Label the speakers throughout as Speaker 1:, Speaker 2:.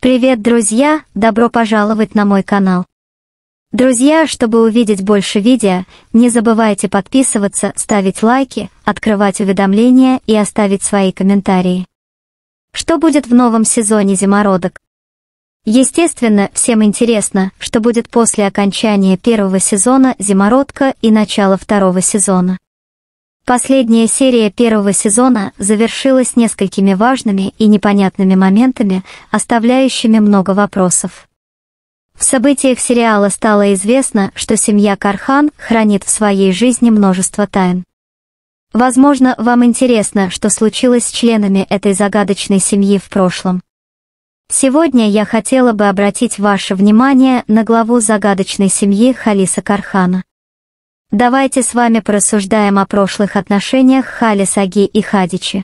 Speaker 1: Привет, друзья! Добро пожаловать на мой канал. Друзья, чтобы увидеть больше видео, не забывайте подписываться, ставить лайки, открывать уведомления и оставить свои комментарии. Что будет в новом сезоне зимородок? Естественно, всем интересно, что будет после окончания первого сезона «Зимородка» и начала второго сезона. Последняя серия первого сезона завершилась несколькими важными и непонятными моментами, оставляющими много вопросов. В событиях сериала стало известно, что семья Кархан хранит в своей жизни множество тайн. Возможно, вам интересно, что случилось с членами этой загадочной семьи в прошлом. Сегодня я хотела бы обратить ваше внимание на главу загадочной семьи Халиса Кархана. Давайте с вами порассуждаем о прошлых отношениях Хали Саги и Хадичи.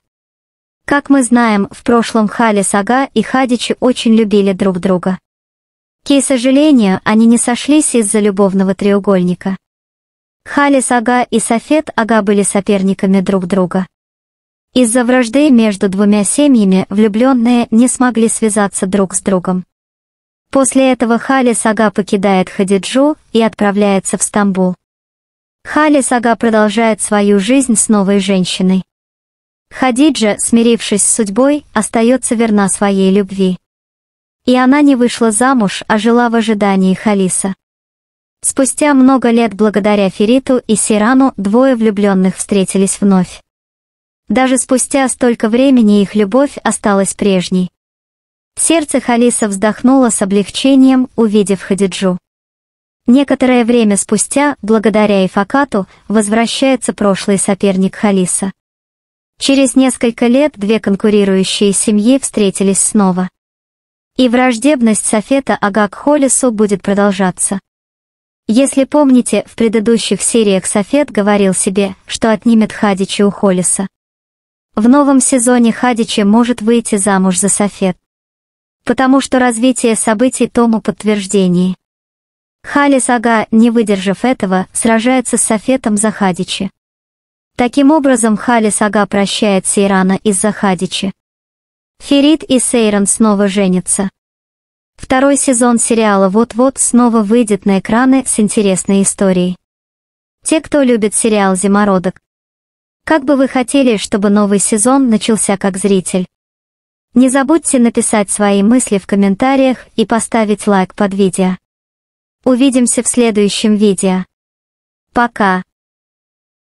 Speaker 1: Как мы знаем, в прошлом Хали Сага и Хадичи очень любили друг друга. К сожалению, они не сошлись из-за любовного треугольника. Хали Сага и Софет Ага были соперниками друг друга. Из-за вражды между двумя семьями влюбленные не смогли связаться друг с другом. После этого Хали Сага покидает Хадиджу и отправляется в Стамбул. Хали Сага продолжает свою жизнь с новой женщиной. Хадиджа, смирившись с судьбой, остается верна своей любви. И она не вышла замуж, а жила в ожидании Халиса. Спустя много лет благодаря Фериту и Сирану двое влюбленных встретились вновь. Даже спустя столько времени их любовь осталась прежней. Сердце Халиса вздохнуло с облегчением, увидев Хадиджу. Некоторое время спустя, благодаря Ифакату, возвращается прошлый соперник Халиса. Через несколько лет две конкурирующие семьи встретились снова. И враждебность Софета Агак Холису будет продолжаться. Если помните, в предыдущих сериях Софет говорил себе, что отнимет Хадичи у Холиса. В новом сезоне Хадичи может выйти замуж за Софет. Потому что развитие событий тому подтверждение. Халис Ага, не выдержав этого, сражается с Софетом за Хадичи. Таким образом Халис Ага прощает Сейрана из-за Хадичи. Ферид и Сейран снова женятся. Второй сезон сериала вот-вот снова выйдет на экраны с интересной историей. Те, кто любит сериал «Зимородок», как бы вы хотели, чтобы новый сезон начался как зритель? Не забудьте написать свои мысли в комментариях и поставить лайк под видео. Увидимся в следующем видео. Пока.